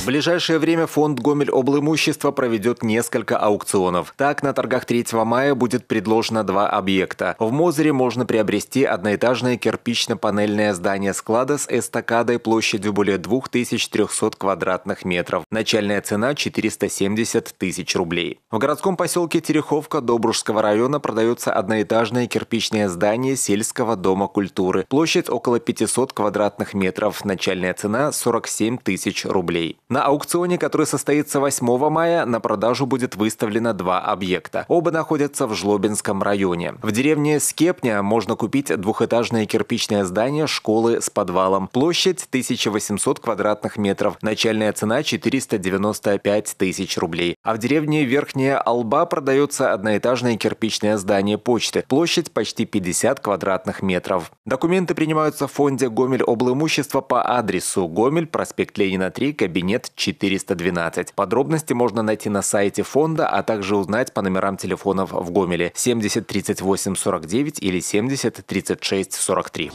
В ближайшее время фонд Гомель облимущества проведет несколько аукционов. Так, на торгах 3 мая будет предложено два объекта. В Мозере можно приобрести одноэтажное кирпично-панельное здание склада с эстакадой площадью более 2300 квадратных метров. Начальная цена 470 тысяч рублей. В городском поселке Тереховка Добружского района продается одноэтажное кирпичное здание сельского дома культуры. Площадь около 500 квадратных метров. Начальная цена 47 тысяч рублей. На аукционе, который состоится 8 мая, на продажу будет выставлено два объекта. Оба находятся в Жлобинском районе. В деревне Скепня можно купить двухэтажное кирпичное здание школы с подвалом. Площадь 1800 квадратных метров. Начальная цена 495 тысяч рублей. А в деревне Верхняя Алба продается одноэтажное кирпичное здание почты. Площадь почти 50 квадратных метров. Документы принимаются в фонде «Гомель облимущества» по адресу Гомель, проспект Ленина 3, кабинет 412. Подробности можно найти на сайте фонда, а также узнать по номерам телефонов в Гомеле 70 38 49 или 70 36 43.